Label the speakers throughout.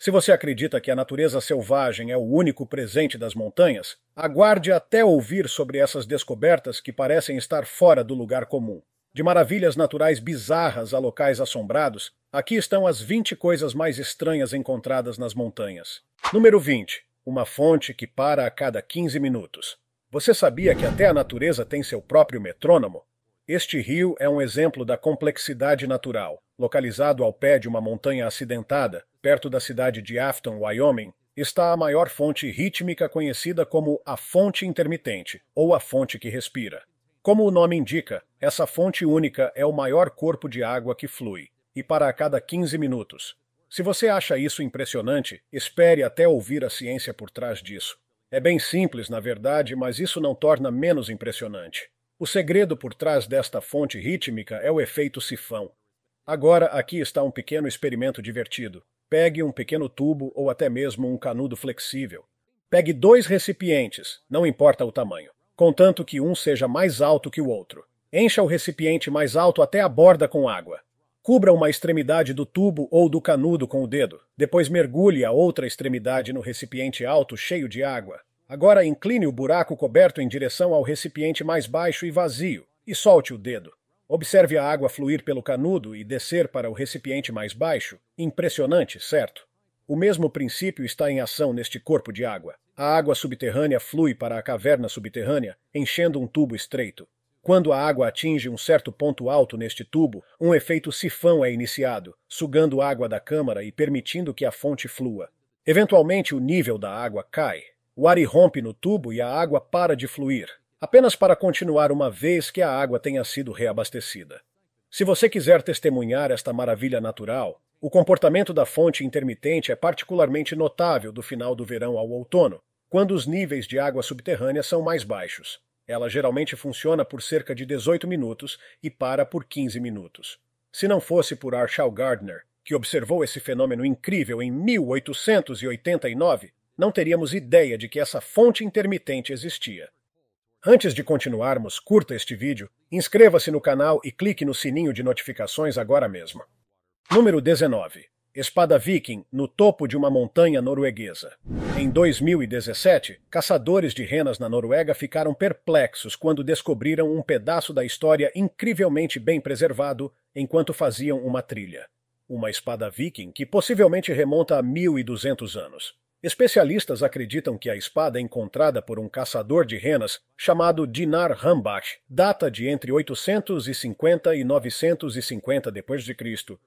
Speaker 1: Se você acredita que a natureza selvagem é o único presente das montanhas, aguarde até ouvir sobre essas descobertas que parecem estar fora do lugar comum. De maravilhas naturais bizarras a locais assombrados, aqui estão as 20 coisas mais estranhas encontradas nas montanhas. Número 20. Uma fonte que para a cada 15 minutos. Você sabia que até a natureza tem seu próprio metrônomo? Este rio é um exemplo da complexidade natural. Localizado ao pé de uma montanha acidentada, perto da cidade de Afton, Wyoming, está a maior fonte rítmica conhecida como a fonte intermitente, ou a fonte que respira. Como o nome indica, essa fonte única é o maior corpo de água que flui, e para a cada 15 minutos. Se você acha isso impressionante, espere até ouvir a ciência por trás disso. É bem simples, na verdade, mas isso não torna menos impressionante. O segredo por trás desta fonte rítmica é o efeito sifão. Agora, aqui está um pequeno experimento divertido. Pegue um pequeno tubo ou até mesmo um canudo flexível. Pegue dois recipientes, não importa o tamanho, contanto que um seja mais alto que o outro. Encha o recipiente mais alto até a borda com água. Cubra uma extremidade do tubo ou do canudo com o dedo. Depois mergulhe a outra extremidade no recipiente alto cheio de água. Agora incline o buraco coberto em direção ao recipiente mais baixo e vazio e solte o dedo. Observe a água fluir pelo canudo e descer para o recipiente mais baixo. Impressionante, certo? O mesmo princípio está em ação neste corpo de água. A água subterrânea flui para a caverna subterrânea, enchendo um tubo estreito. Quando a água atinge um certo ponto alto neste tubo, um efeito sifão é iniciado, sugando água da câmara e permitindo que a fonte flua. Eventualmente, o nível da água cai. O ar irrompe no tubo e a água para de fluir apenas para continuar uma vez que a água tenha sido reabastecida. Se você quiser testemunhar esta maravilha natural, o comportamento da fonte intermitente é particularmente notável do final do verão ao outono, quando os níveis de água subterrânea são mais baixos. Ela geralmente funciona por cerca de 18 minutos e para por 15 minutos. Se não fosse por Arshall Gardner, que observou esse fenômeno incrível em 1889, não teríamos ideia de que essa fonte intermitente existia. Antes de continuarmos, curta este vídeo, inscreva-se no canal e clique no sininho de notificações agora mesmo. Número 19. Espada Viking no topo de uma montanha norueguesa. Em 2017, caçadores de renas na Noruega ficaram perplexos quando descobriram um pedaço da história incrivelmente bem preservado enquanto faziam uma trilha. Uma espada viking que possivelmente remonta a 1200 anos. Especialistas acreditam que a espada encontrada por um caçador de renas chamado Dinar Rambash data de entre 850 e 950 d.C.,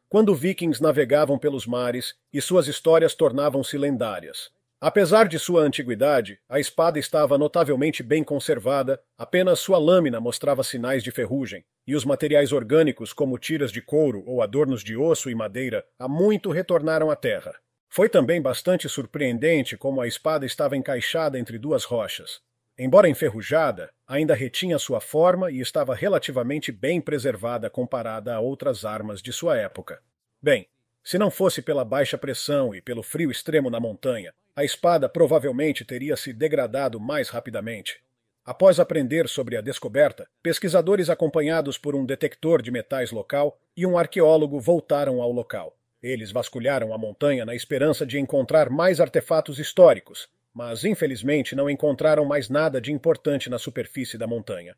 Speaker 1: quando vikings navegavam pelos mares e suas histórias tornavam-se lendárias. Apesar de sua antiguidade, a espada estava notavelmente bem conservada, apenas sua lâmina mostrava sinais de ferrugem, e os materiais orgânicos como tiras de couro ou adornos de osso e madeira há muito retornaram à terra. Foi também bastante surpreendente como a espada estava encaixada entre duas rochas. Embora enferrujada, ainda retinha sua forma e estava relativamente bem preservada comparada a outras armas de sua época. Bem, se não fosse pela baixa pressão e pelo frio extremo na montanha, a espada provavelmente teria se degradado mais rapidamente. Após aprender sobre a descoberta, pesquisadores acompanhados por um detector de metais local e um arqueólogo voltaram ao local. Eles vasculharam a montanha na esperança de encontrar mais artefatos históricos, mas infelizmente não encontraram mais nada de importante na superfície da montanha.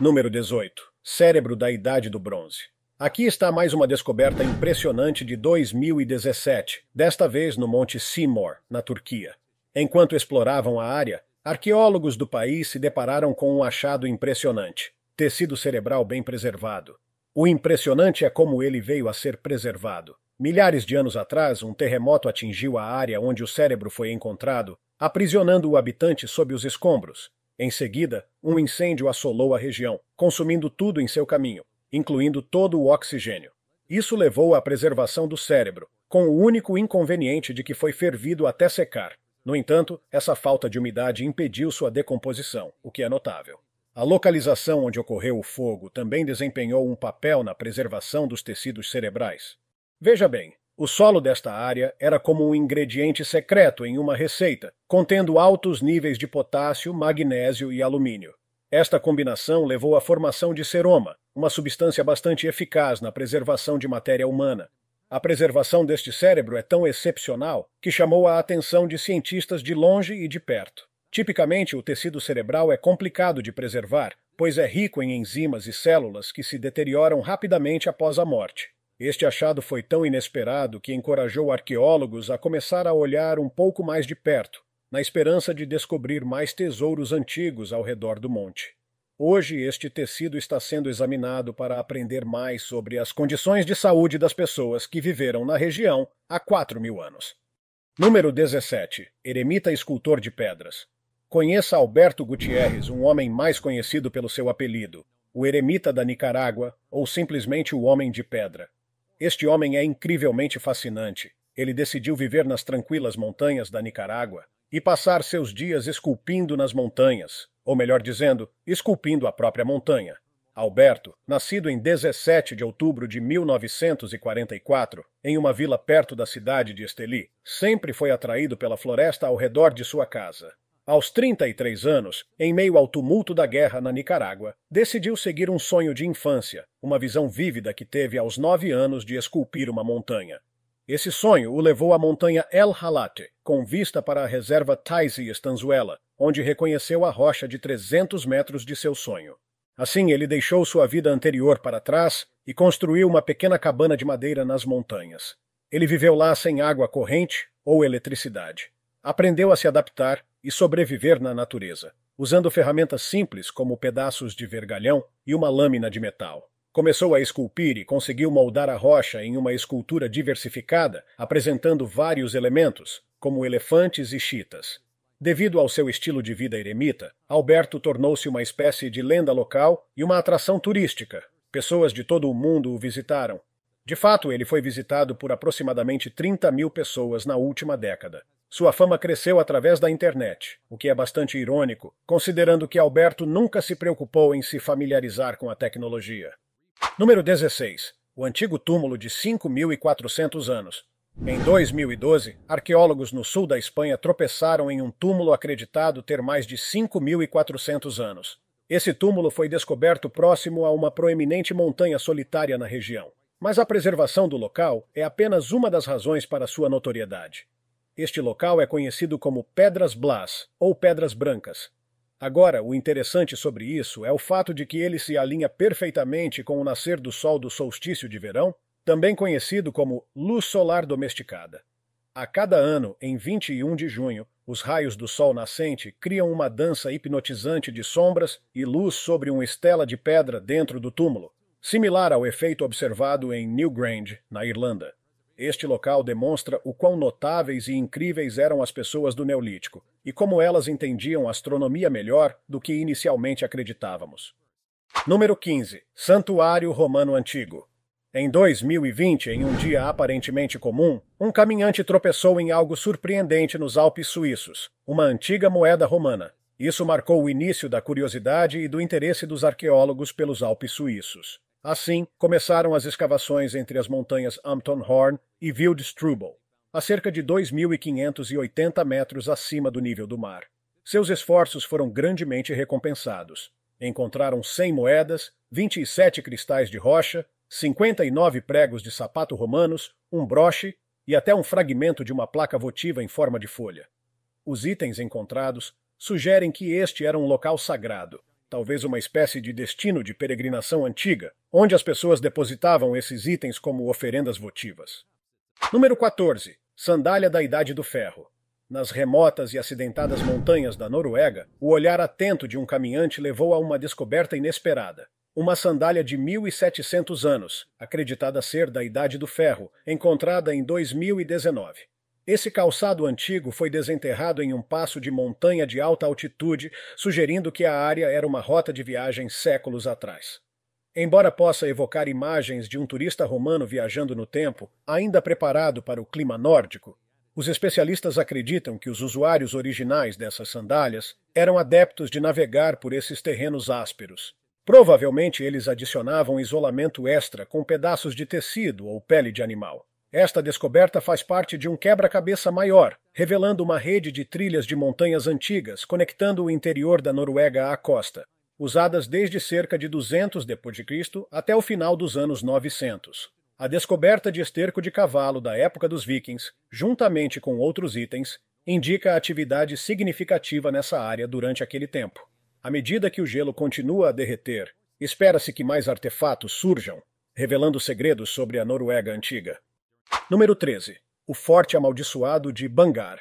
Speaker 1: Número 18. Cérebro da Idade do Bronze. Aqui está mais uma descoberta impressionante de 2017, desta vez no Monte Seymour, na Turquia. Enquanto exploravam a área, arqueólogos do país se depararam com um achado impressionante: tecido cerebral bem preservado. O impressionante é como ele veio a ser preservado. Milhares de anos atrás, um terremoto atingiu a área onde o cérebro foi encontrado, aprisionando o habitante sob os escombros. Em seguida, um incêndio assolou a região, consumindo tudo em seu caminho, incluindo todo o oxigênio. Isso levou à preservação do cérebro, com o único inconveniente de que foi fervido até secar. No entanto, essa falta de umidade impediu sua decomposição, o que é notável. A localização onde ocorreu o fogo também desempenhou um papel na preservação dos tecidos cerebrais. Veja bem, o solo desta área era como um ingrediente secreto em uma receita, contendo altos níveis de potássio, magnésio e alumínio. Esta combinação levou à formação de seroma, uma substância bastante eficaz na preservação de matéria humana. A preservação deste cérebro é tão excepcional que chamou a atenção de cientistas de longe e de perto. Tipicamente, o tecido cerebral é complicado de preservar, pois é rico em enzimas e células que se deterioram rapidamente após a morte. Este achado foi tão inesperado que encorajou arqueólogos a começar a olhar um pouco mais de perto, na esperança de descobrir mais tesouros antigos ao redor do monte. Hoje, este tecido está sendo examinado para aprender mais sobre as condições de saúde das pessoas que viveram na região há 4 mil anos. Número 17. Eremita Escultor de Pedras. Conheça Alberto Gutierrez, um homem mais conhecido pelo seu apelido, o Eremita da Nicarágua ou simplesmente o Homem de Pedra. Este homem é incrivelmente fascinante. Ele decidiu viver nas tranquilas montanhas da Nicarágua e passar seus dias esculpindo nas montanhas, ou melhor dizendo, esculpindo a própria montanha. Alberto, nascido em 17 de outubro de 1944, em uma vila perto da cidade de Esteli, sempre foi atraído pela floresta ao redor de sua casa. Aos 33 anos, em meio ao tumulto da guerra na Nicarágua, decidiu seguir um sonho de infância, uma visão vívida que teve aos nove anos de esculpir uma montanha. Esse sonho o levou à montanha El Halate, com vista para a reserva Taisi Estanzuela, onde reconheceu a rocha de 300 metros de seu sonho. Assim, ele deixou sua vida anterior para trás e construiu uma pequena cabana de madeira nas montanhas. Ele viveu lá sem água corrente ou eletricidade. Aprendeu a se adaptar e sobreviver na natureza, usando ferramentas simples como pedaços de vergalhão e uma lâmina de metal. Começou a esculpir e conseguiu moldar a rocha em uma escultura diversificada, apresentando vários elementos, como elefantes e chitas. Devido ao seu estilo de vida eremita, Alberto tornou-se uma espécie de lenda local e uma atração turística. Pessoas de todo o mundo o visitaram. De fato, ele foi visitado por aproximadamente 30 mil pessoas na última década. Sua fama cresceu através da internet, o que é bastante irônico, considerando que Alberto nunca se preocupou em se familiarizar com a tecnologia. Número 16. O antigo túmulo de 5.400 anos. Em 2012, arqueólogos no sul da Espanha tropeçaram em um túmulo acreditado ter mais de 5.400 anos. Esse túmulo foi descoberto próximo a uma proeminente montanha solitária na região, mas a preservação do local é apenas uma das razões para sua notoriedade. Este local é conhecido como Pedras Blas, ou Pedras Brancas. Agora, o interessante sobre isso é o fato de que ele se alinha perfeitamente com o nascer do sol do solstício de verão, também conhecido como luz solar domesticada. A cada ano, em 21 de junho, os raios do sol nascente criam uma dança hipnotizante de sombras e luz sobre uma estela de pedra dentro do túmulo, similar ao efeito observado em Newgrange, na Irlanda. Este local demonstra o quão notáveis e incríveis eram as pessoas do Neolítico e como elas entendiam astronomia melhor do que inicialmente acreditávamos. Número 15. Santuário Romano Antigo. Em 2020, em um dia aparentemente comum, um caminhante tropeçou em algo surpreendente nos Alpes suíços, uma antiga moeda romana. Isso marcou o início da curiosidade e do interesse dos arqueólogos pelos Alpes suíços. Assim, começaram as escavações entre as montanhas Ampton Horn e Wildstrubel, a cerca de 2.580 metros acima do nível do mar. Seus esforços foram grandemente recompensados. Encontraram 100 moedas, 27 cristais de rocha, 59 pregos de sapato romanos, um broche e até um fragmento de uma placa votiva em forma de folha. Os itens encontrados sugerem que este era um local sagrado, talvez uma espécie de destino de peregrinação antiga, onde as pessoas depositavam esses itens como oferendas votivas. Número 14. Sandália da Idade do Ferro. Nas remotas e acidentadas montanhas da Noruega, o olhar atento de um caminhante levou a uma descoberta inesperada. Uma sandália de 1700 anos, acreditada ser da Idade do Ferro, encontrada em 2019. Esse calçado antigo foi desenterrado em um passo de montanha de alta altitude, sugerindo que a área era uma rota de viagem séculos atrás. Embora possa evocar imagens de um turista romano viajando no tempo, ainda preparado para o clima nórdico, os especialistas acreditam que os usuários originais dessas sandálias eram adeptos de navegar por esses terrenos ásperos. Provavelmente eles adicionavam isolamento extra com pedaços de tecido ou pele de animal. Esta descoberta faz parte de um quebra-cabeça maior, revelando uma rede de trilhas de montanhas antigas conectando o interior da Noruega à costa, usadas desde cerca de 200 d.C. até o final dos anos 900. A descoberta de esterco de cavalo da época dos vikings, juntamente com outros itens, indica a atividade significativa nessa área durante aquele tempo. À medida que o gelo continua a derreter, espera-se que mais artefatos surjam, revelando segredos sobre a Noruega antiga. Número 13. O Forte Amaldiçoado de Bangar.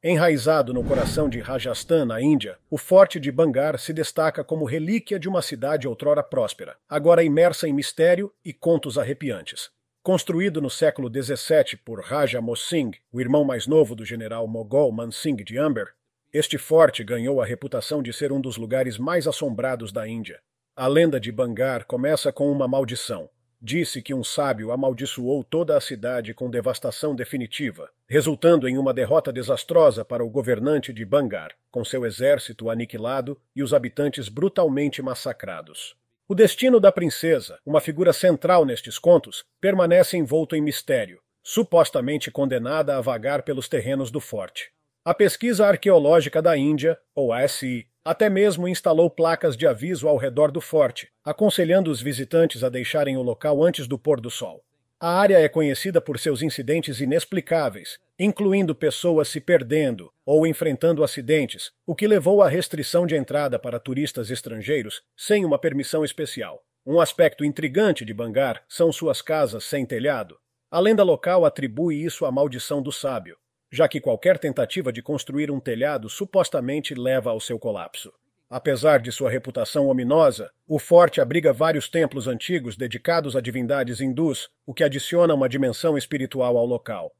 Speaker 1: Enraizado no coração de Rajasthan, na Índia, o forte de Bangar se destaca como relíquia de uma cidade outrora próspera, agora imersa em mistério e contos arrepiantes. Construído no século XVII por Raja Singh, o irmão mais novo do general mogol Mansingh de Amber, este forte ganhou a reputação de ser um dos lugares mais assombrados da Índia. A lenda de Bangar começa com uma maldição, disse que um sábio amaldiçoou toda a cidade com devastação definitiva, resultando em uma derrota desastrosa para o governante de Bangar, com seu exército aniquilado e os habitantes brutalmente massacrados. O destino da princesa, uma figura central nestes contos, permanece envolto em mistério, supostamente condenada a vagar pelos terrenos do forte. A pesquisa arqueológica da Índia, ou ASI, até mesmo instalou placas de aviso ao redor do forte, aconselhando os visitantes a deixarem o local antes do pôr do sol. A área é conhecida por seus incidentes inexplicáveis, incluindo pessoas se perdendo ou enfrentando acidentes, o que levou à restrição de entrada para turistas estrangeiros sem uma permissão especial. Um aspecto intrigante de Bangar são suas casas sem telhado. A lenda local atribui isso à maldição do sábio, já que qualquer tentativa de construir um telhado supostamente leva ao seu colapso. Apesar de sua reputação ominosa, o forte abriga vários templos antigos dedicados a divindades hindus, o que adiciona uma dimensão espiritual ao local.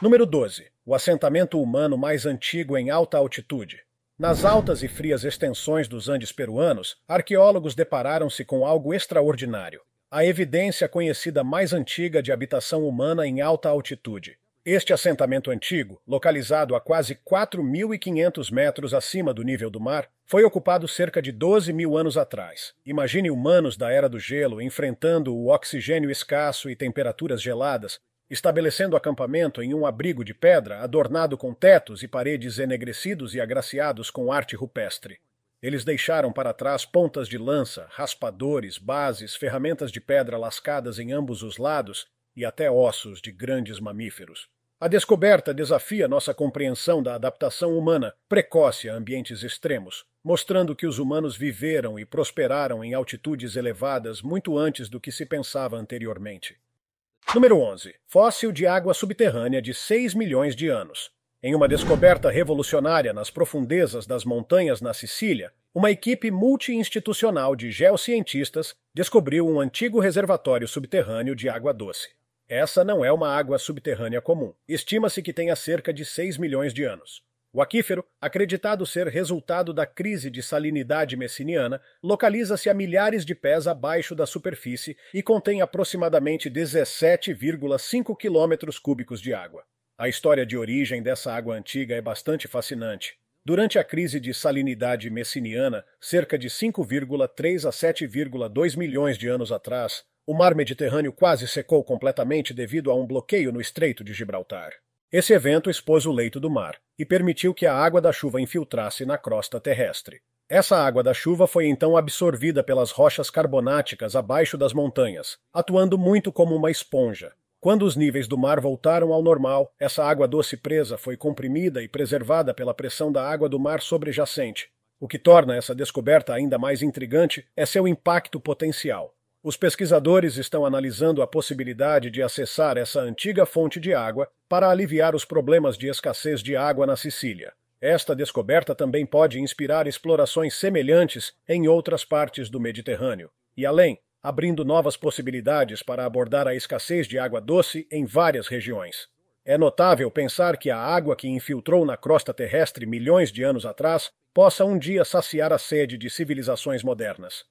Speaker 1: Número 12. O assentamento humano mais antigo em alta altitude. Nas altas e frias extensões dos Andes peruanos, arqueólogos depararam-se com algo extraordinário. A evidência conhecida mais antiga de habitação humana em alta altitude. Este assentamento antigo, localizado a quase 4.500 metros acima do nível do mar, foi ocupado cerca de 12 mil anos atrás. Imagine humanos da era do gelo enfrentando o oxigênio escasso e temperaturas geladas, estabelecendo acampamento em um abrigo de pedra adornado com tetos e paredes enegrecidos e agraciados com arte rupestre. Eles deixaram para trás pontas de lança, raspadores, bases, ferramentas de pedra lascadas em ambos os lados e até ossos de grandes mamíferos. A descoberta desafia nossa compreensão da adaptação humana precoce a ambientes extremos, mostrando que os humanos viveram e prosperaram em altitudes elevadas muito antes do que se pensava anteriormente. Número 11. Fóssil de água subterrânea de 6 milhões de anos. Em uma descoberta revolucionária nas profundezas das montanhas na Sicília, uma equipe multi-institucional de geocientistas descobriu um antigo reservatório subterrâneo de água doce. Essa não é uma água subterrânea comum. Estima-se que tenha cerca de 6 milhões de anos. O aquífero, acreditado ser resultado da crise de salinidade messiniana, localiza-se a milhares de pés abaixo da superfície e contém aproximadamente 17,5 quilômetros cúbicos de água. A história de origem dessa água antiga é bastante fascinante. Durante a crise de salinidade messiniana, cerca de 5,3 a 7,2 milhões de anos atrás, o mar Mediterrâneo quase secou completamente devido a um bloqueio no Estreito de Gibraltar. Esse evento expôs o leito do mar e permitiu que a água da chuva infiltrasse na crosta terrestre. Essa água da chuva foi então absorvida pelas rochas carbonáticas abaixo das montanhas, atuando muito como uma esponja. Quando os níveis do mar voltaram ao normal, essa água doce presa foi comprimida e preservada pela pressão da água do mar sobrejacente. O que torna essa descoberta ainda mais intrigante é seu impacto potencial. Os pesquisadores estão analisando a possibilidade de acessar essa antiga fonte de água para aliviar os problemas de escassez de água na Sicília. Esta descoberta também pode inspirar explorações semelhantes em outras partes do Mediterrâneo. E além, abrindo novas possibilidades para abordar a escassez de água doce em várias regiões. É notável pensar que a água que infiltrou na crosta terrestre milhões de anos atrás possa um dia saciar a sede de civilizações modernas.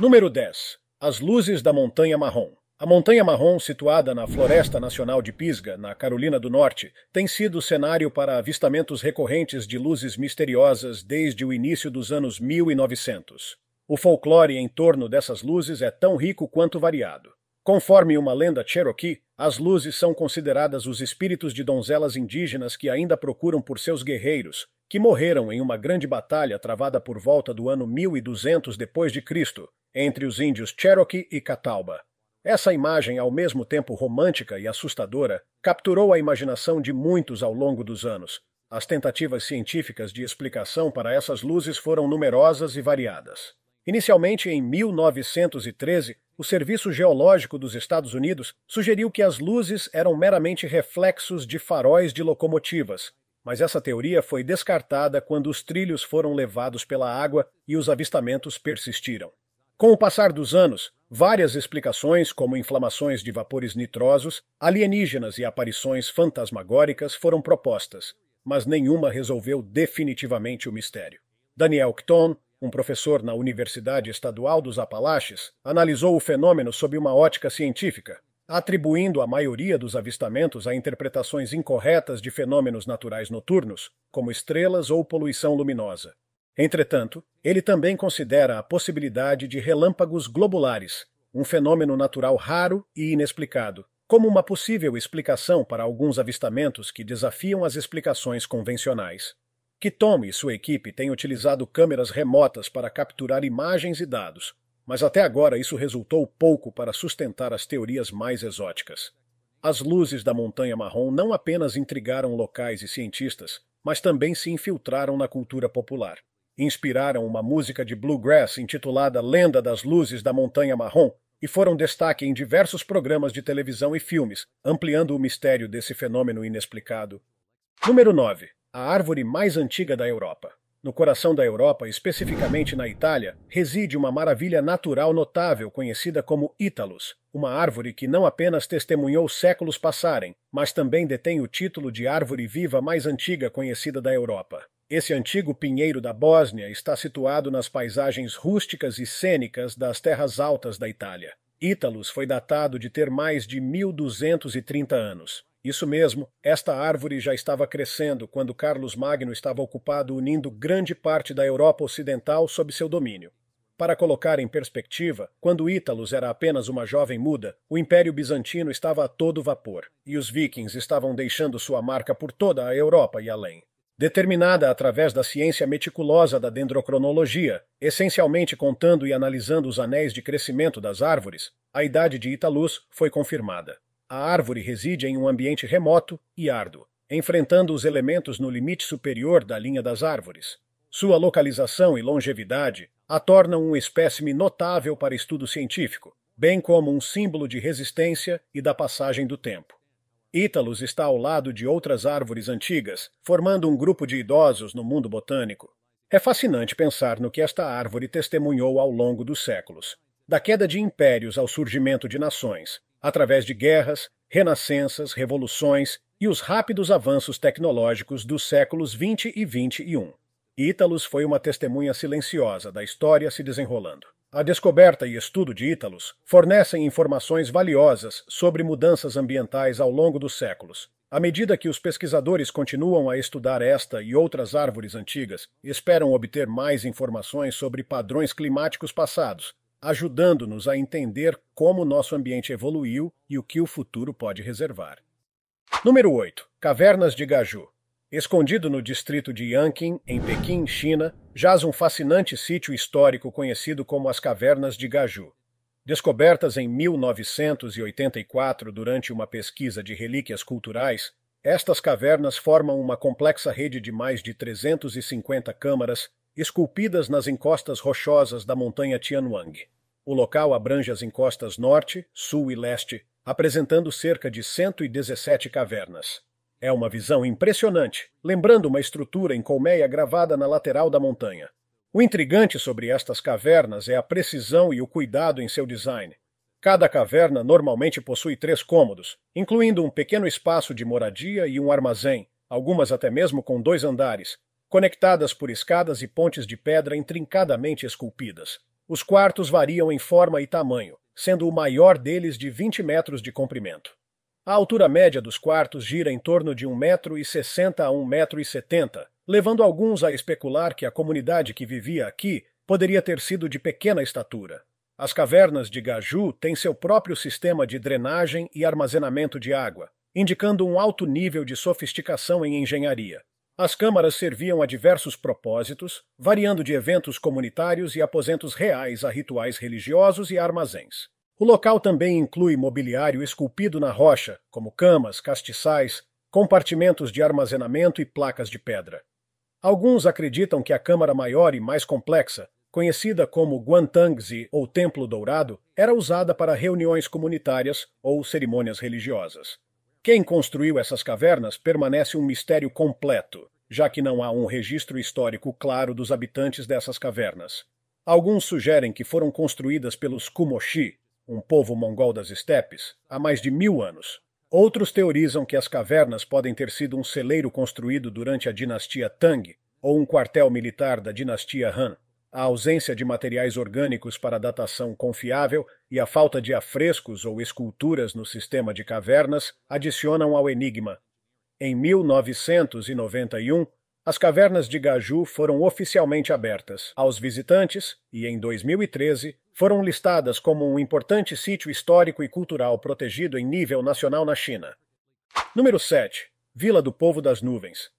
Speaker 1: Número 10. As luzes da Montanha Marrom. A Montanha Marrom, situada na Floresta Nacional de Pisga, na Carolina do Norte, tem sido cenário para avistamentos recorrentes de luzes misteriosas desde o início dos anos 1900. O folclore em torno dessas luzes é tão rico quanto variado. Conforme uma lenda cherokee, as luzes são consideradas os espíritos de donzelas indígenas que ainda procuram por seus guerreiros que morreram em uma grande batalha travada por volta do ano 1200 depois de Cristo, entre os índios Cherokee e Catawba. Essa imagem, ao mesmo tempo romântica e assustadora, capturou a imaginação de muitos ao longo dos anos. As tentativas científicas de explicação para essas luzes foram numerosas e variadas. Inicialmente, em 1913, o Serviço Geológico dos Estados Unidos sugeriu que as luzes eram meramente reflexos de faróis de locomotivas, mas essa teoria foi descartada quando os trilhos foram levados pela água e os avistamentos persistiram. Com o passar dos anos, várias explicações, como inflamações de vapores nitrosos, alienígenas e aparições fantasmagóricas, foram propostas, mas nenhuma resolveu definitivamente o mistério. Daniel Kton, um professor na Universidade Estadual dos Apalaches, analisou o fenômeno sob uma ótica científica, atribuindo a maioria dos avistamentos a interpretações incorretas de fenômenos naturais noturnos, como estrelas ou poluição luminosa. Entretanto, ele também considera a possibilidade de relâmpagos globulares, um fenômeno natural raro e inexplicado, como uma possível explicação para alguns avistamentos que desafiam as explicações convencionais. Que Tom e sua equipe têm utilizado câmeras remotas para capturar imagens e dados, mas até agora isso resultou pouco para sustentar as teorias mais exóticas. As luzes da Montanha Marrom não apenas intrigaram locais e cientistas, mas também se infiltraram na cultura popular. Inspiraram uma música de bluegrass intitulada Lenda das Luzes da Montanha Marrom e foram destaque em diversos programas de televisão e filmes, ampliando o mistério desse fenômeno inexplicado. Número 9. A árvore mais antiga da Europa. No coração da Europa, especificamente na Itália, reside uma maravilha natural notável conhecida como Ítalos, uma árvore que não apenas testemunhou séculos passarem, mas também detém o título de árvore viva mais antiga conhecida da Europa. Esse antigo pinheiro da Bósnia está situado nas paisagens rústicas e cênicas das terras altas da Itália. Ítalos foi datado de ter mais de 1230 anos. Isso mesmo, esta árvore já estava crescendo quando Carlos Magno estava ocupado unindo grande parte da Europa Ocidental sob seu domínio. Para colocar em perspectiva, quando Ítalos era apenas uma jovem muda, o Império Bizantino estava a todo vapor, e os vikings estavam deixando sua marca por toda a Europa e além. Determinada através da ciência meticulosa da dendrocronologia, essencialmente contando e analisando os anéis de crescimento das árvores, a idade de Italus foi confirmada. A árvore reside em um ambiente remoto e árduo, enfrentando os elementos no limite superior da linha das árvores. Sua localização e longevidade a tornam um espécime notável para estudo científico, bem como um símbolo de resistência e da passagem do tempo. Ítalos está ao lado de outras árvores antigas, formando um grupo de idosos no mundo botânico. É fascinante pensar no que esta árvore testemunhou ao longo dos séculos, da queda de impérios ao surgimento de nações, através de guerras, renascenças, revoluções e os rápidos avanços tecnológicos dos séculos 20 e 21, Ítalos foi uma testemunha silenciosa da história se desenrolando. A descoberta e estudo de Ítalos fornecem informações valiosas sobre mudanças ambientais ao longo dos séculos. À medida que os pesquisadores continuam a estudar esta e outras árvores antigas, esperam obter mais informações sobre padrões climáticos passados, ajudando-nos a entender como nosso ambiente evoluiu e o que o futuro pode reservar. Número 8. Cavernas de Gaju. Escondido no distrito de Yanqing, em Pequim, China, jaz um fascinante sítio histórico conhecido como as Cavernas de Gaju. Descobertas em 1984 durante uma pesquisa de relíquias culturais, estas cavernas formam uma complexa rede de mais de 350 câmaras esculpidas nas encostas rochosas da montanha Tianwang. O local abrange as encostas norte, sul e leste, apresentando cerca de 117 cavernas. É uma visão impressionante, lembrando uma estrutura em colmeia gravada na lateral da montanha. O intrigante sobre estas cavernas é a precisão e o cuidado em seu design. Cada caverna normalmente possui três cômodos, incluindo um pequeno espaço de moradia e um armazém, algumas até mesmo com dois andares, conectadas por escadas e pontes de pedra intrincadamente esculpidas. Os quartos variam em forma e tamanho, sendo o maior deles de 20 metros de comprimento. A altura média dos quartos gira em torno de 1,60m a 1,70m, levando alguns a especular que a comunidade que vivia aqui poderia ter sido de pequena estatura. As cavernas de Gaju têm seu próprio sistema de drenagem e armazenamento de água, indicando um alto nível de sofisticação em engenharia. As câmaras serviam a diversos propósitos, variando de eventos comunitários e aposentos reais a rituais religiosos e armazéns. O local também inclui mobiliário esculpido na rocha, como camas, castiçais, compartimentos de armazenamento e placas de pedra. Alguns acreditam que a câmara maior e mais complexa, conhecida como Guantangzi ou Templo Dourado, era usada para reuniões comunitárias ou cerimônias religiosas. Quem construiu essas cavernas permanece um mistério completo, já que não há um registro histórico claro dos habitantes dessas cavernas. Alguns sugerem que foram construídas pelos Kumoshi, um povo mongol das estepes, há mais de mil anos. Outros teorizam que as cavernas podem ter sido um celeiro construído durante a dinastia Tang ou um quartel militar da dinastia Han a ausência de materiais orgânicos para datação confiável e a falta de afrescos ou esculturas no sistema de cavernas adicionam ao enigma. Em 1991, as cavernas de Gaju foram oficialmente abertas aos visitantes e, em 2013, foram listadas como um importante sítio histórico e cultural protegido em nível nacional na China. Número 7. Vila do Povo das Nuvens.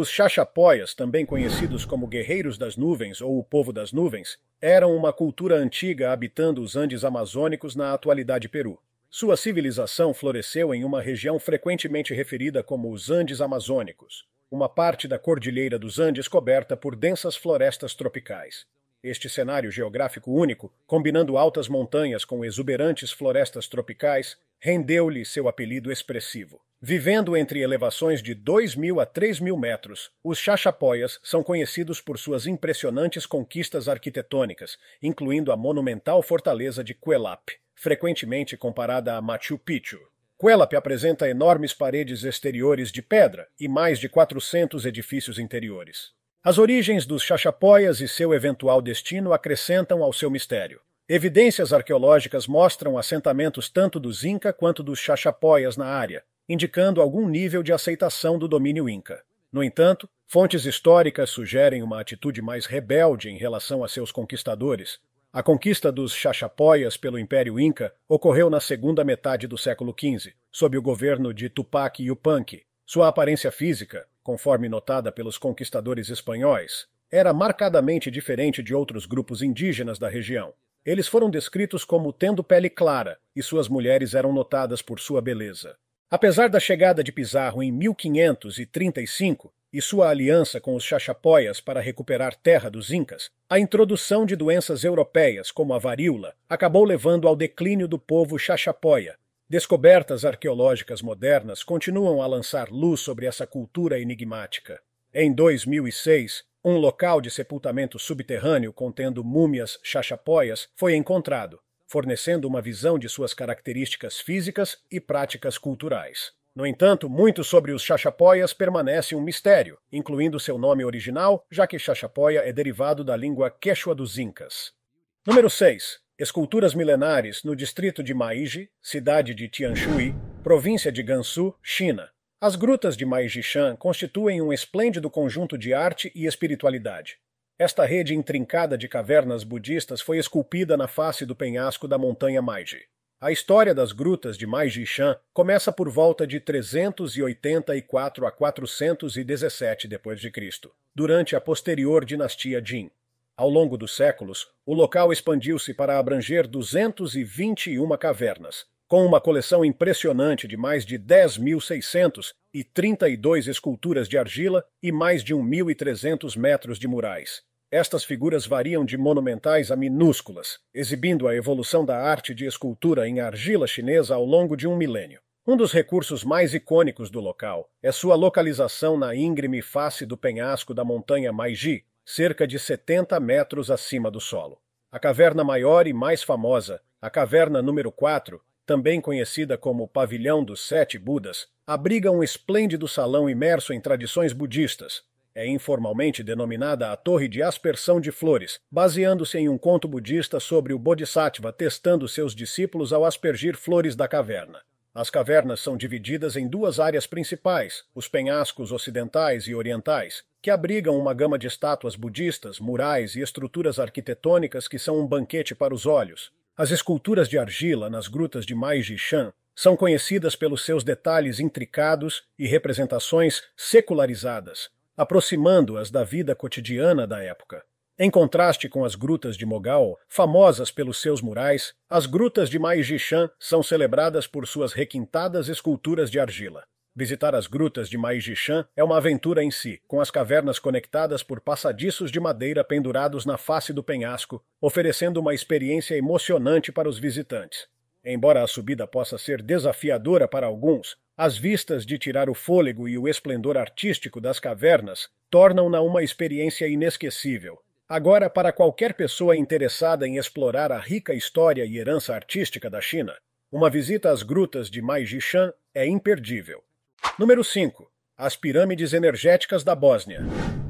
Speaker 1: Os Chachapoyas, também conhecidos como Guerreiros das Nuvens ou o Povo das Nuvens, eram uma cultura antiga habitando os Andes amazônicos na atualidade Peru. Sua civilização floresceu em uma região frequentemente referida como os Andes Amazônicos, uma parte da Cordilheira dos Andes coberta por densas florestas tropicais. Este cenário geográfico único, combinando altas montanhas com exuberantes florestas tropicais, rendeu-lhe seu apelido expressivo. Vivendo entre elevações de 2 mil a 3 mil metros, os Chachapoyas são conhecidos por suas impressionantes conquistas arquitetônicas, incluindo a monumental fortaleza de Quelap, frequentemente comparada a Machu Picchu. Quelap apresenta enormes paredes exteriores de pedra e mais de 400 edifícios interiores. As origens dos Chachapoias e seu eventual destino acrescentam ao seu mistério. Evidências arqueológicas mostram assentamentos tanto dos Inca quanto dos Chachapoias na área, indicando algum nível de aceitação do domínio Inca. No entanto, fontes históricas sugerem uma atitude mais rebelde em relação a seus conquistadores. A conquista dos Chachapoias pelo Império Inca ocorreu na segunda metade do século XV, sob o governo de Tupac Yupanqui. Sua aparência física, conforme notada pelos conquistadores espanhóis, era marcadamente diferente de outros grupos indígenas da região. Eles foram descritos como tendo pele clara e suas mulheres eram notadas por sua beleza. Apesar da chegada de Pizarro em 1535 e sua aliança com os Chachapoyas para recuperar terra dos Incas, a introdução de doenças europeias como a varíola acabou levando ao declínio do povo Chachapoya, Descobertas arqueológicas modernas continuam a lançar luz sobre essa cultura enigmática. Em 2006, um local de sepultamento subterrâneo contendo múmias chachapoias foi encontrado, fornecendo uma visão de suas características físicas e práticas culturais. No entanto, muito sobre os chachapoias permanece um mistério, incluindo seu nome original, já que chachapoia é derivado da língua quechua dos Incas. Número 6 esculturas milenares no distrito de Maiji, cidade de Tianshui, província de Gansu, China. As grutas de Maijishan constituem um esplêndido conjunto de arte e espiritualidade. Esta rede intrincada de cavernas budistas foi esculpida na face do penhasco da montanha Maiji. A história das grutas de Maijishan começa por volta de 384 a 417 d.C., durante a posterior dinastia Jin. Ao longo dos séculos, o local expandiu-se para abranger 221 cavernas, com uma coleção impressionante de mais de 10.632 esculturas de argila e mais de 1.300 metros de murais. Estas figuras variam de monumentais a minúsculas, exibindo a evolução da arte de escultura em argila chinesa ao longo de um milênio. Um dos recursos mais icônicos do local é sua localização na íngreme face do penhasco da montanha Maiji, cerca de 70 metros acima do solo. A caverna maior e mais famosa, a caverna número 4, também conhecida como Pavilhão dos Sete Budas, abriga um esplêndido salão imerso em tradições budistas. É informalmente denominada a Torre de Aspersão de Flores, baseando-se em um conto budista sobre o Bodhisattva testando seus discípulos ao aspergir flores da caverna. As cavernas são divididas em duas áreas principais, os penhascos ocidentais e orientais, que abrigam uma gama de estátuas budistas, murais e estruturas arquitetônicas que são um banquete para os olhos. As esculturas de argila nas grutas de Maijixan são conhecidas pelos seus detalhes intricados e representações secularizadas, aproximando-as da vida cotidiana da época. Em contraste com as grutas de Mogal, famosas pelos seus murais, as grutas de Maijishan são celebradas por suas requintadas esculturas de argila. Visitar as grutas de Maijishan é uma aventura em si, com as cavernas conectadas por passadiços de madeira pendurados na face do penhasco, oferecendo uma experiência emocionante para os visitantes. Embora a subida possa ser desafiadora para alguns, as vistas de tirar o fôlego e o esplendor artístico das cavernas tornam-na uma experiência inesquecível, Agora, para qualquer pessoa interessada em explorar a rica história e herança artística da China, uma visita às grutas de Maijishan é imperdível. Número 5. As pirâmides energéticas da Bósnia.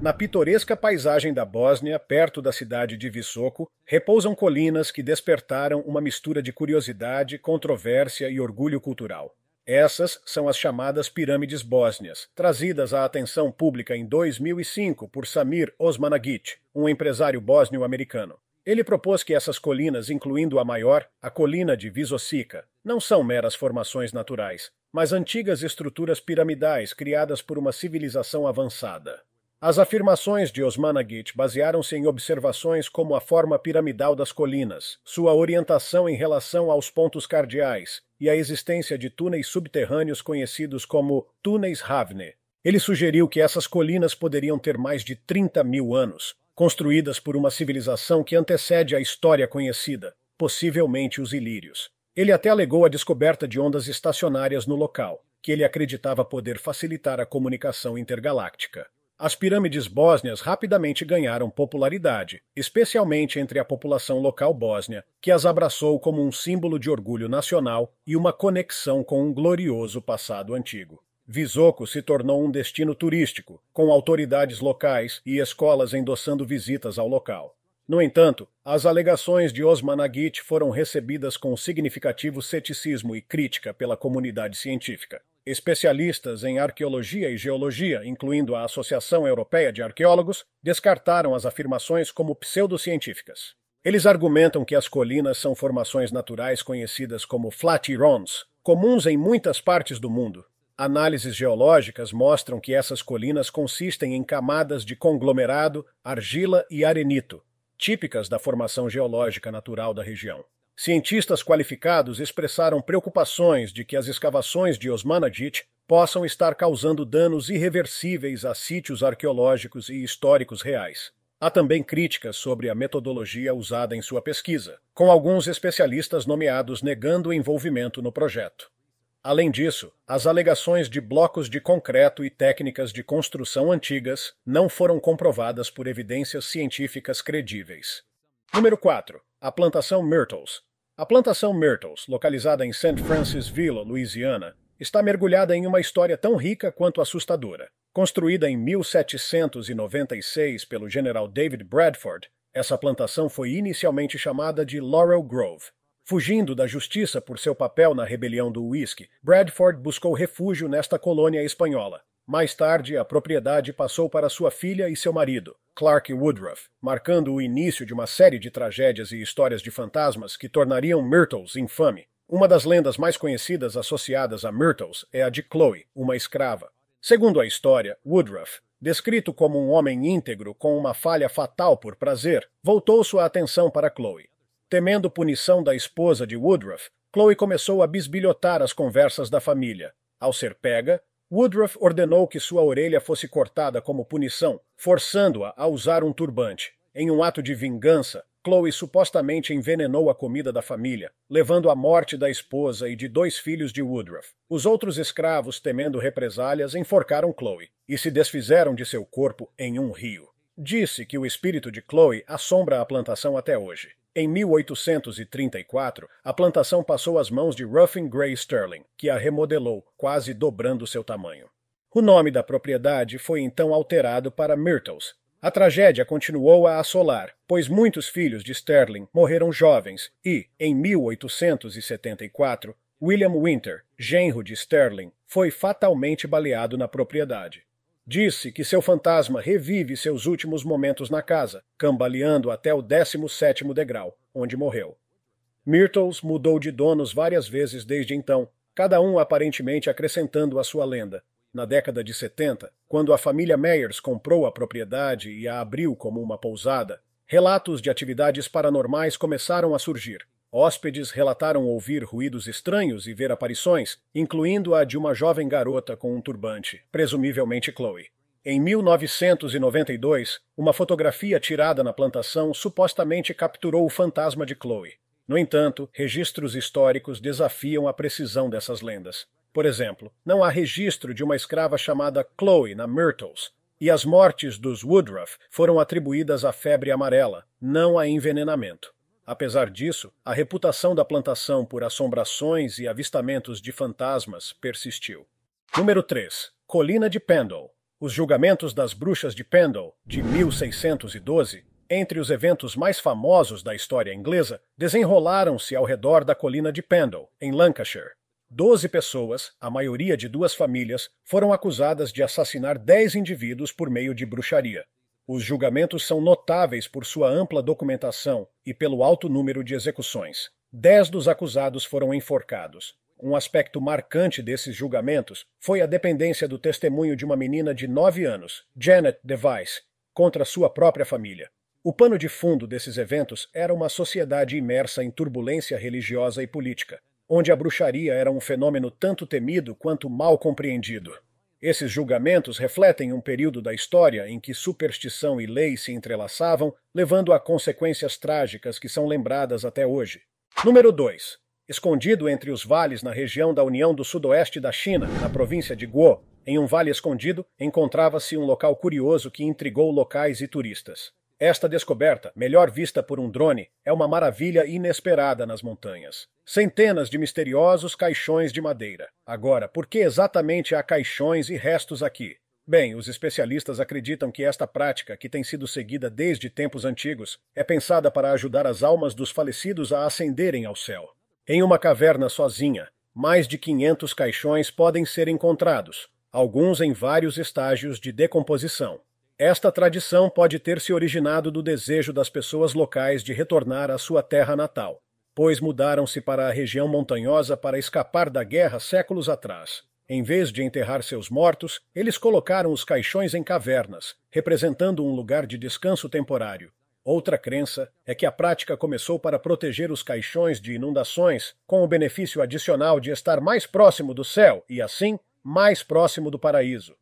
Speaker 1: Na pitoresca paisagem da Bósnia, perto da cidade de Visoko, repousam colinas que despertaram uma mistura de curiosidade, controvérsia e orgulho cultural. Essas são as chamadas pirâmides bósnias, trazidas à atenção pública em 2005 por Samir Osmanagic, um empresário bósnio-americano. Ele propôs que essas colinas, incluindo a maior, a colina de Visocica, não são meras formações naturais, mas antigas estruturas piramidais criadas por uma civilização avançada. As afirmações de Osmanagic basearam-se em observações como a forma piramidal das colinas, sua orientação em relação aos pontos cardeais e a existência de túneis subterrâneos conhecidos como túneis Ravne. Ele sugeriu que essas colinas poderiam ter mais de 30 mil anos, construídas por uma civilização que antecede a história conhecida, possivelmente os ilírios. Ele até alegou a descoberta de ondas estacionárias no local, que ele acreditava poder facilitar a comunicação intergaláctica. As pirâmides bósnias rapidamente ganharam popularidade, especialmente entre a população local bósnia, que as abraçou como um símbolo de orgulho nacional e uma conexão com um glorioso passado antigo. Visoko se tornou um destino turístico, com autoridades locais e escolas endossando visitas ao local. No entanto, as alegações de Osman foram recebidas com significativo ceticismo e crítica pela comunidade científica. Especialistas em arqueologia e geologia, incluindo a Associação Europeia de Arqueólogos, descartaram as afirmações como pseudocientíficas. Eles argumentam que as colinas são formações naturais conhecidas como flatirons, comuns em muitas partes do mundo. Análises geológicas mostram que essas colinas consistem em camadas de conglomerado, argila e arenito, típicas da formação geológica natural da região. Cientistas qualificados expressaram preocupações de que as escavações de Osmanagic possam estar causando danos irreversíveis a sítios arqueológicos e históricos reais. Há também críticas sobre a metodologia usada em sua pesquisa, com alguns especialistas nomeados negando o envolvimento no projeto. Além disso, as alegações de blocos de concreto e técnicas de construção antigas não foram comprovadas por evidências científicas credíveis. Número 4. A plantação Myrtles, a plantação Myrtles, localizada em St. Francisville, Louisiana, está mergulhada em uma história tão rica quanto assustadora. Construída em 1796 pelo general David Bradford, essa plantação foi inicialmente chamada de Laurel Grove. Fugindo da justiça por seu papel na rebelião do Whisky, Bradford buscou refúgio nesta colônia espanhola. Mais tarde, a propriedade passou para sua filha e seu marido, Clark Woodruff, marcando o início de uma série de tragédias e histórias de fantasmas que tornariam Myrtles infame. Uma das lendas mais conhecidas associadas a Myrtles é a de Chloe, uma escrava. Segundo a história, Woodruff, descrito como um homem íntegro com uma falha fatal por prazer, voltou sua atenção para Chloe. Temendo punição da esposa de Woodruff, Chloe começou a bisbilhotar as conversas da família. Ao ser pega, Woodruff ordenou que sua orelha fosse cortada como punição, forçando-a a usar um turbante. Em um ato de vingança, Chloe supostamente envenenou a comida da família, levando à morte da esposa e de dois filhos de Woodruff. Os outros escravos, temendo represálias, enforcaram Chloe e se desfizeram de seu corpo em um rio. Disse que o espírito de Chloe assombra a plantação até hoje. Em 1834, a plantação passou às mãos de Ruffin Gray Sterling, que a remodelou, quase dobrando seu tamanho. O nome da propriedade foi então alterado para Myrtles. A tragédia continuou a assolar, pois muitos filhos de Sterling morreram jovens e, em 1874, William Winter, genro de Sterling, foi fatalmente baleado na propriedade. Disse que seu fantasma revive seus últimos momentos na casa, cambaleando até o 17º degrau, onde morreu. Myrtles mudou de donos várias vezes desde então, cada um aparentemente acrescentando a sua lenda. Na década de 70, quando a família Meyers comprou a propriedade e a abriu como uma pousada, relatos de atividades paranormais começaram a surgir. Hóspedes relataram ouvir ruídos estranhos e ver aparições, incluindo a de uma jovem garota com um turbante, presumivelmente Chloe. Em 1992, uma fotografia tirada na plantação supostamente capturou o fantasma de Chloe. No entanto, registros históricos desafiam a precisão dessas lendas. Por exemplo, não há registro de uma escrava chamada Chloe na Myrtles, e as mortes dos Woodruff foram atribuídas à febre amarela, não a envenenamento. Apesar disso, a reputação da plantação por assombrações e avistamentos de fantasmas persistiu. Número 3. Colina de Pendle. Os julgamentos das bruxas de Pendle, de 1612, entre os eventos mais famosos da história inglesa, desenrolaram-se ao redor da colina de Pendle, em Lancashire. Doze pessoas, a maioria de duas famílias, foram acusadas de assassinar dez indivíduos por meio de bruxaria. Os julgamentos são notáveis por sua ampla documentação e pelo alto número de execuções. Dez dos acusados foram enforcados. Um aspecto marcante desses julgamentos foi a dependência do testemunho de uma menina de nove anos, Janet Device, contra sua própria família. O pano de fundo desses eventos era uma sociedade imersa em turbulência religiosa e política, onde a bruxaria era um fenômeno tanto temido quanto mal compreendido. Esses julgamentos refletem um período da história em que superstição e lei se entrelaçavam, levando a consequências trágicas que são lembradas até hoje. Número 2. Escondido entre os vales na região da União do Sudoeste da China, na província de Guo, em um vale escondido, encontrava-se um local curioso que intrigou locais e turistas. Esta descoberta, melhor vista por um drone, é uma maravilha inesperada nas montanhas. Centenas de misteriosos caixões de madeira. Agora, por que exatamente há caixões e restos aqui? Bem, os especialistas acreditam que esta prática, que tem sido seguida desde tempos antigos, é pensada para ajudar as almas dos falecidos a ascenderem ao céu. Em uma caverna sozinha, mais de 500 caixões podem ser encontrados, alguns em vários estágios de decomposição. Esta tradição pode ter se originado do desejo das pessoas locais de retornar à sua terra natal, pois mudaram-se para a região montanhosa para escapar da guerra séculos atrás. Em vez de enterrar seus mortos, eles colocaram os caixões em cavernas, representando um lugar de descanso temporário. Outra crença é que a prática começou para proteger os caixões de inundações, com o benefício adicional de estar mais próximo do céu e, assim, mais próximo do paraíso.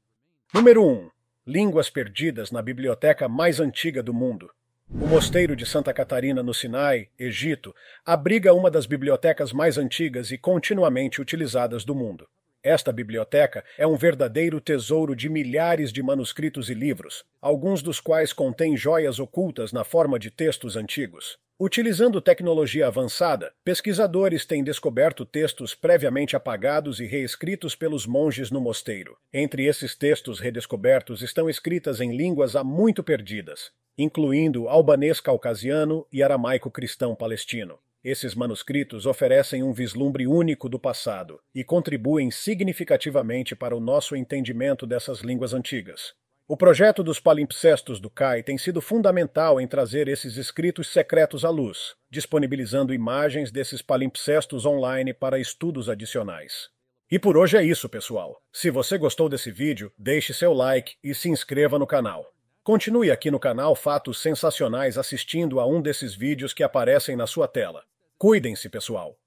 Speaker 1: Número 1 línguas perdidas na biblioteca mais antiga do mundo. O Mosteiro de Santa Catarina, no Sinai, Egito, abriga uma das bibliotecas mais antigas e continuamente utilizadas do mundo. Esta biblioteca é um verdadeiro tesouro de milhares de manuscritos e livros, alguns dos quais contêm joias ocultas na forma de textos antigos. Utilizando tecnologia avançada, pesquisadores têm descoberto textos previamente apagados e reescritos pelos monges no mosteiro. Entre esses textos redescobertos estão escritas em línguas há muito perdidas, incluindo albanês caucasiano e aramaico cristão palestino. Esses manuscritos oferecem um vislumbre único do passado e contribuem significativamente para o nosso entendimento dessas línguas antigas. O projeto dos palimpsestos do CAI tem sido fundamental em trazer esses escritos secretos à luz, disponibilizando imagens desses palimpsestos online para estudos adicionais. E por hoje é isso, pessoal. Se você gostou desse vídeo, deixe seu like e se inscreva no canal. Continue aqui no canal Fatos Sensacionais assistindo a um desses vídeos que aparecem na sua tela. Cuidem-se, pessoal!